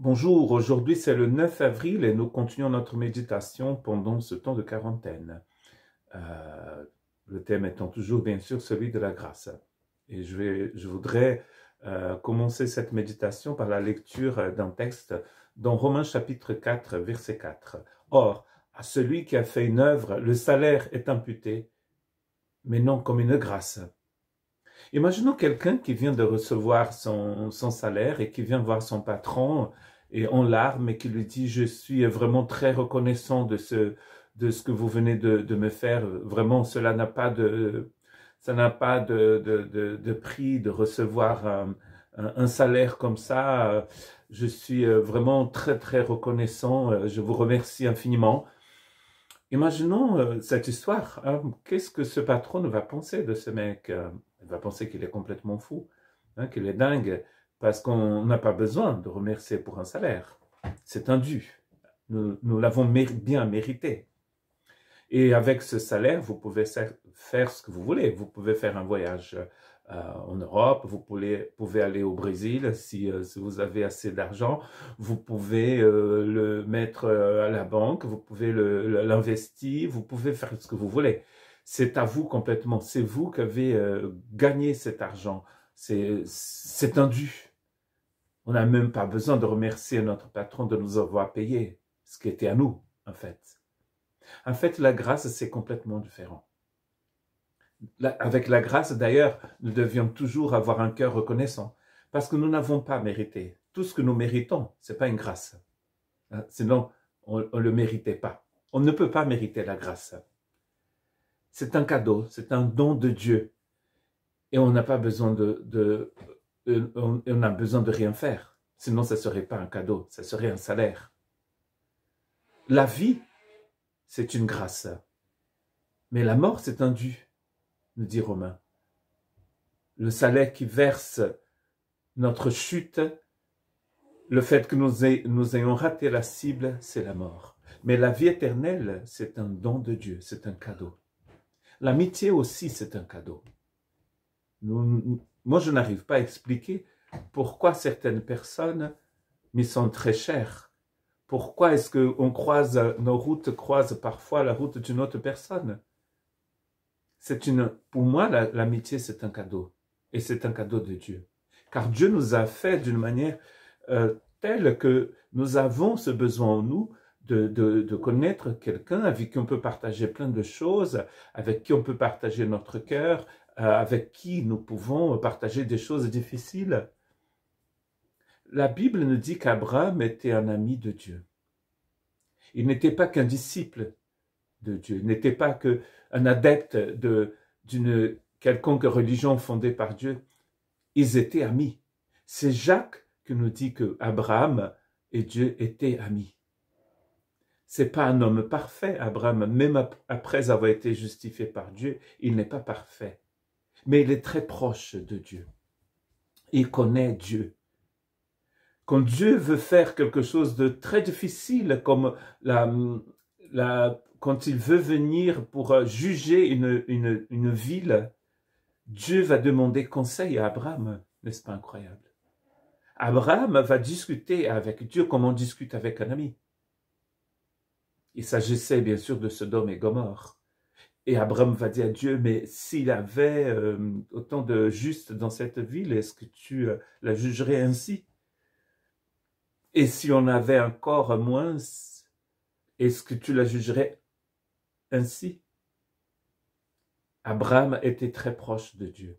Bonjour, aujourd'hui c'est le 9 avril et nous continuons notre méditation pendant ce temps de quarantaine. Euh, le thème étant toujours bien sûr celui de la grâce. Et je, voudrais euh, commencer cette méditation par la lecture d'un texte dans Romains chapitre 4, verset 4. Or, à celui qui a fait une œuvre, le salaire est imputé, mais non comme une grâce. Imaginons quelqu'un qui vient de recevoir son, salaire et qui vient voir son patron et en larmes et qui lui dit je suis vraiment très reconnaissant de ce de ce que vous venez de, me faire vraiment cela n'a pas de ça n'a pas de, de, de, prix de recevoir un, un, salaire comme ça je suis euh, vraiment très très reconnaissant je vous remercie infiniment Imaginons euh, cette histoire. Hein. Qu'est-ce que ce patron va penser de ce mec euh, Il va penser qu'il est complètement fou, hein, qu'il est dingue parce qu'on n'a pas besoin de remercier pour un salaire. C'est un dû. Nous, nous l'avons bien mérité. Et avec ce salaire, vous pouvez faire ce que vous voulez. Vous pouvez faire un voyage euh, en Europe, vous pouvez, aller au Brésil si, euh, si vous avez assez d'argent, vous pouvez euh, le mettre à la banque, vous pouvez l'investir, vous pouvez faire ce que vous voulez. C'est à vous complètement, c'est vous qui avez gagné cet argent. C'est un On n'a même pas besoin de remercier notre patron de nous avoir payé ce qui était à nous, en fait. En fait, la grâce, c'est complètement différent. avec la grâce, d'ailleurs, nous devions toujours avoir un cœur reconnaissant, parce que nous n'avons pas mérité. Tout ce que nous méritons, ce n'est pas une grâce. Hein, sinon, on ne le méritait pas. On ne peut pas mériter la grâce. C'est un cadeau, c'est un don de Dieu et on n'a pas besoin de, on, a besoin de rien faire. Sinon, ça serait pas un cadeau, ça serait un salaire. La vie, c'est une grâce. Mais la mort, c'est un dû, nous dit Romain. Le salaire qui verse notre chute, le fait que nous ayons raté la cible, c'est la mort. Mais la vie éternelle, c'est un don de Dieu, c'est un cadeau. L'amitié aussi, c'est un cadeau moi, je n'arrive pas à expliquer pourquoi certaines personnes m'y sont très chères. Pourquoi est-ce que croise, nos routes croisent parfois la route d'une autre personne pour moi, l'amitié, c'est un cadeau. Et c'est un cadeau de Dieu. Car Dieu nous a fait d'une manière euh, telle que nous avons ce besoin en nous de connaître quelqu'un avec qui on peut partager plein de choses, avec qui on peut partager notre cœur, euh, avec qui nous pouvons partager des choses difficiles. La Bible nous dit qu'Abraham était un ami de Dieu. Il n'était pas qu'un disciple de Dieu, il n'était pas qu'un adepte d'une quelconque religion fondée par Dieu. Ils étaient amis. C'est Jacques qui nous dit que Abraham et Dieu étaient amis. C'est pas un homme parfait, Abraham, même après avoir été justifié par Dieu, il n'est pas parfait mais il est très proche de Dieu. Il connaît Dieu. Quand Dieu veut faire quelque chose de très difficile, comme quand il veut venir pour juger une, une ville, Dieu va demander conseil à Abraham. N'est-ce pas incroyable Abraham va discuter avec Dieu comme on discute avec un ami. Il s'agissait bien sûr de Sodome et Gomorre. Et Abraham va dire à Dieu, mais s'il avait euh, autant de justes dans cette ville, est-ce que tu euh, la jugerais ainsi Et si on avait encore moins, est-ce que tu la jugerais ainsi Abraham était très proche de Dieu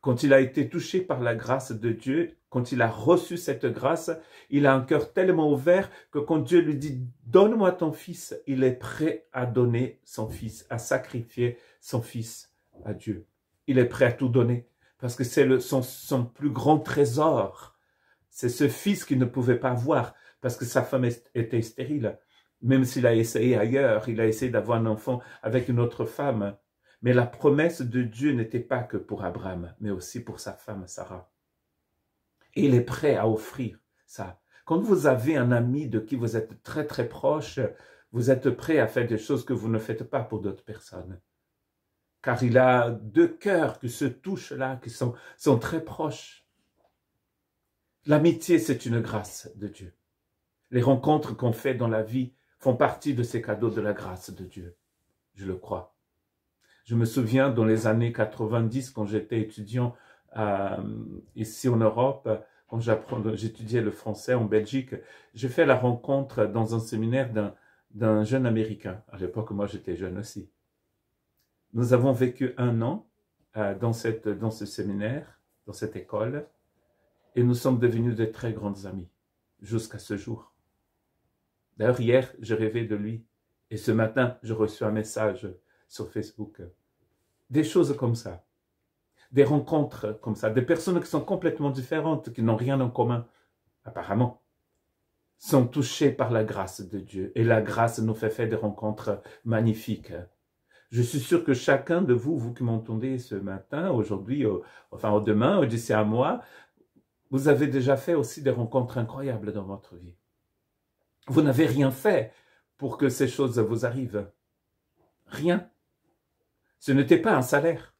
quand il a été touché par la grâce de Dieu, quand il a reçu cette grâce, il a un cœur tellement ouvert que quand Dieu lui dit donne-moi ton fils, il est prêt à donner son fils, à sacrifier son fils à Dieu. Il est prêt à tout donner parce que c'est son, plus grand trésor. C'est ce fils qu'il ne pouvait pas avoir parce que sa femme était stérile. Même s'il a essayé ailleurs, il a essayé d'avoir un enfant avec une autre femme mais la promesse de Dieu n'était pas que pour Abraham, mais aussi pour sa femme Sarah. Et il est prêt à offrir ça. Quand vous avez un ami de qui vous êtes très très proche, vous êtes prêt à faire des choses que vous ne faites pas pour d'autres personnes. Car il a deux cœurs qui se touchent là, qui sont, sont très proches. L'amitié, c'est une grâce de Dieu. Les rencontres qu'on fait dans la vie font partie de ces cadeaux de la grâce de Dieu. Je le crois. Je me souviens dans les années 90, quand j'étais étudiant euh, ici en Europe, quand j'étudiais le français en Belgique, j'ai fait la rencontre dans un séminaire d'un jeune Américain. À l'époque, moi, j'étais jeune aussi. Nous avons vécu un an euh, dans, ce séminaire, dans cette école, et nous sommes devenus de très grandes amis jusqu'à ce jour. D'ailleurs, hier, je rêvais de lui, et ce matin, je reçus un message sur Facebook. Des choses comme ça. Des rencontres comme ça. Des personnes qui sont complètement différentes, qui n'ont rien en commun, apparemment, sont touchées par la grâce de Dieu. Et la grâce nous fait faire des rencontres magnifiques. Je suis sûr que chacun de vous, vous qui m'entendez ce matin, aujourd'hui, enfin demain, d'ici à moi, vous avez déjà fait aussi des rencontres incroyables dans votre vie. Vous n'avez rien fait pour que ces choses vous arrivent. Rien. Ce n'était pas un salaire,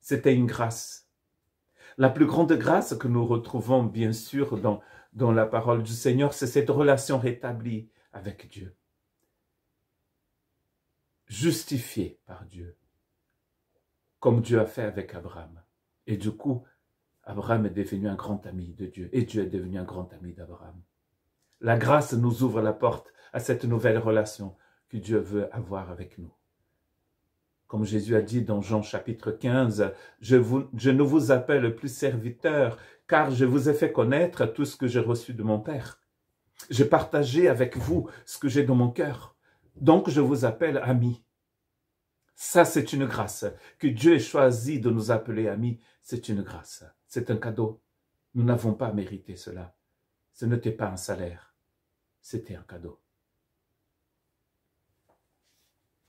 c'était une grâce. La plus grande grâce que nous retrouvons bien sûr dans, la parole du Seigneur, c'est cette relation rétablie avec Dieu, justifiée par Dieu, comme Dieu a fait avec Abraham. Et du coup, Abraham est devenu un grand ami de Dieu et Dieu est devenu un grand ami d'Abraham. La grâce nous ouvre la porte à cette nouvelle relation que Dieu veut avoir avec nous. Comme Jésus a dit dans Jean chapitre 15, je, vous, je ne vous appelle plus serviteur, car je vous ai fait connaître tout ce que j'ai reçu de mon Père. J'ai partagé avec vous ce que j'ai dans mon cœur. Donc je vous appelle ami. Ça, c'est une grâce. Que Dieu ait choisi de nous appeler amis, c'est une grâce. C'est un cadeau. Nous n'avons pas mérité cela. Ce n'était pas un salaire. C'était un cadeau.